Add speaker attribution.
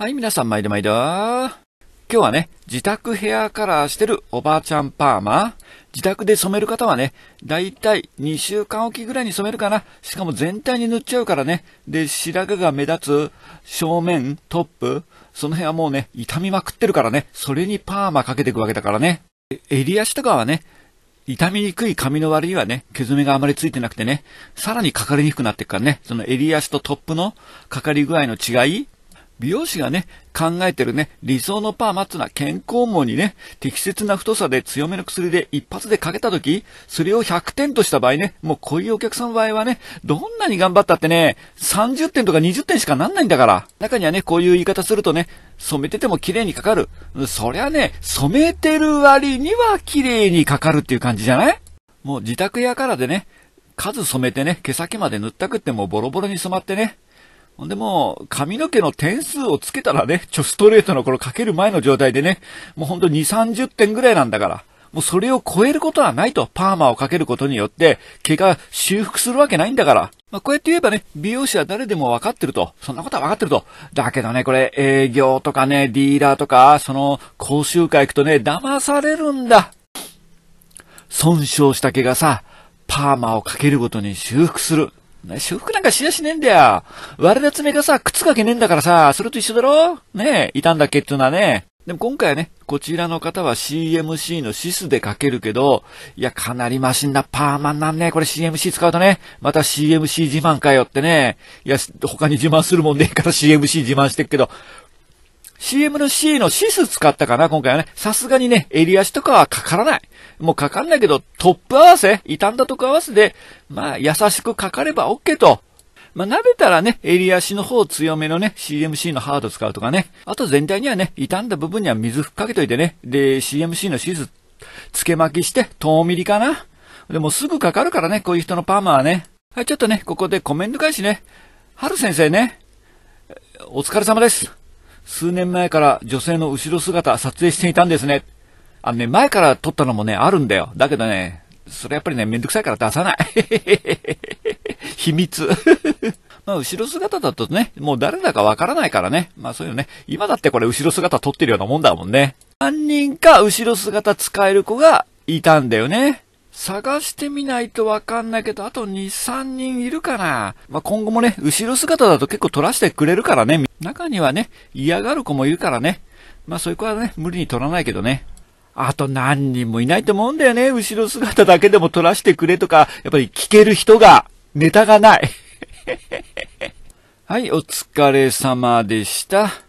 Speaker 1: はい、皆さん、毎度毎度。今日はね、自宅ヘアカラーしてるおばあちゃんパーマ。自宅で染める方はね、だいたい2週間おきぐらいに染めるかな。しかも全体に塗っちゃうからね。で、白髪が目立つ、正面、トップ、その辺はもうね、痛みまくってるからね。それにパーマかけていくわけだからね。襟足とかはね、傷みにくい髪の割にはね、毛爪めがあまりついてなくてね、さらにかかりにくくなっていくからね、その襟足とトップのかかり具合の違い、美容師がね、考えてるね、理想のパーマっていうのは健康網にね、適切な太さで強めの薬で一発でかけたとき、それを100点とした場合ね、もうこういうお客さんの場合はね、どんなに頑張ったってね、30点とか20点しかなんないんだから。中にはね、こういう言い方するとね、染めてても綺麗にかかる。そりゃね、染めてる割には綺麗にかかるっていう感じじゃないもう自宅やからでね、数染めてね、毛先まで塗ったくってもボロボロに染まってね、でも、髪の毛の点数をつけたらね、ちょ、ストレートの頃かける前の状態でね、もうほんと2、30点ぐらいなんだから、もうそれを超えることはないと、パーマをかけることによって、毛が修復するわけないんだから。まあ、こうやって言えばね、美容師は誰でも分かってると。そんなことは分かってると。だけどね、これ、営業とかね、ディーラーとか、その、講習会行くとね、騙されるんだ。損傷した毛がさ、パーマをかけるごとに修復する。ね、修復なんかしやしねえんだよ。割れた爪がさ、靴かけねえんだからさ、それと一緒だろねえ、いたんだっけっていうのはね。でも今回はね、こちらの方は CMC のシスでかけるけど、いや、かなりマシンなパーマンなんね。これ CMC 使うとね、また CMC 自慢かよってね。いや、他に自慢するもんねえから CMC 自慢してっけど、CM の C のシス使ったかな、今回はね。さすがにね、襟足とかはかからない。もうかかんないけど、トップ合わせ、傷んだとこ合わせで、まあ、優しくかかれば OK と。まあ、慣れたらね、襟足の方強めのね、CMC のハード使うとかね。あと全体にはね、傷んだ部分には水ふっかけといてね。で、CMC のシス、つけ巻きして、遠ミリかな。でもすぐかかるからね、こういう人のパーマはね。はい、ちょっとね、ここでコメント返しね。はる先生ね、お疲れ様です。数年前から女性の後ろ姿撮影していたんですね。あのね、前から撮ったのもね、あるんだよ。だけどね、それやっぱりね、めんどくさいから出さない。秘密。まあ、後ろ姿だとね、もう誰だかわからないからね。まあそういうのね、今だってこれ後ろ姿撮ってるようなもんだもんね。何人か後ろ姿使える子がいたんだよね。探してみないとわかんないけど、あと2、3人いるかな。まあ、今後もね、後ろ姿だと結構撮らせてくれるからね。中にはね、嫌がる子もいるからね。まあ、そういう子はね、無理に撮らないけどね。あと何人もいないと思うんだよね。後ろ姿だけでも撮らせてくれとか、やっぱり聞ける人が、ネタがない。はい、お疲れ様でした。